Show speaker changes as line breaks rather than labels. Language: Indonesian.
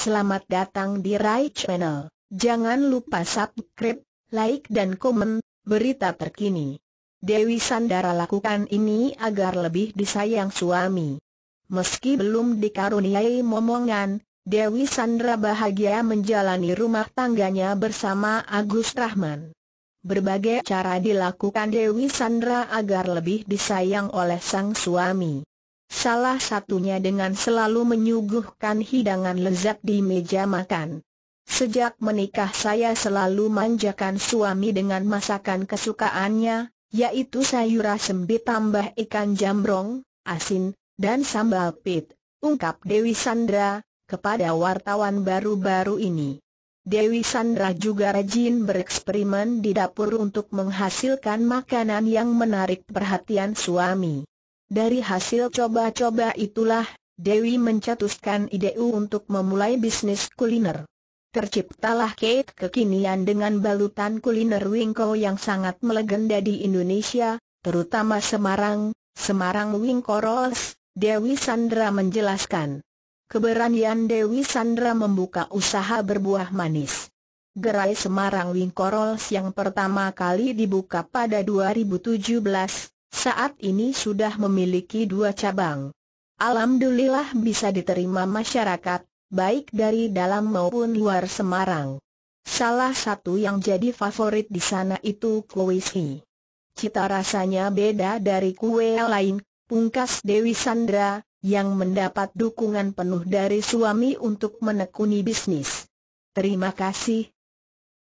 Selamat datang di Rai Channel. Jangan lupa subscribe, like dan komen, berita terkini. Dewi Sandara lakukan ini agar lebih disayang suami. Meski belum dikaruniai momongan, Dewi Sandra bahagia menjalani rumah tangganya bersama Agus Rahman. Berbagai cara dilakukan Dewi Sandra agar lebih disayang oleh sang suami. Salah satunya dengan selalu menyuguhkan hidangan lezat di meja makan. Sejak menikah saya selalu manjakan suami dengan masakan kesukaannya, yaitu sayur asem ditambah ikan jambrong, asin, dan sambal pit, ungkap Dewi Sandra, kepada wartawan baru-baru ini. Dewi Sandra juga rajin bereksperimen di dapur untuk menghasilkan makanan yang menarik perhatian suami. Dari hasil coba-coba itulah, Dewi mencetuskan ide untuk memulai bisnis kuliner. Terciptalah Kate kekinian dengan balutan kuliner Wingko yang sangat melegenda di Indonesia, terutama Semarang, Semarang Wingko Rolls, Dewi Sandra menjelaskan. Keberanian Dewi Sandra membuka usaha berbuah manis. Gerai Semarang Wingko Rolls yang pertama kali dibuka pada 2017, saat ini sudah memiliki dua cabang. Alhamdulillah bisa diterima masyarakat, baik dari dalam maupun luar Semarang. Salah satu yang jadi favorit di sana itu kue si. Cita rasanya beda dari kue lain, pungkas Dewi Sandra, yang mendapat dukungan penuh dari suami untuk menekuni bisnis. Terima kasih,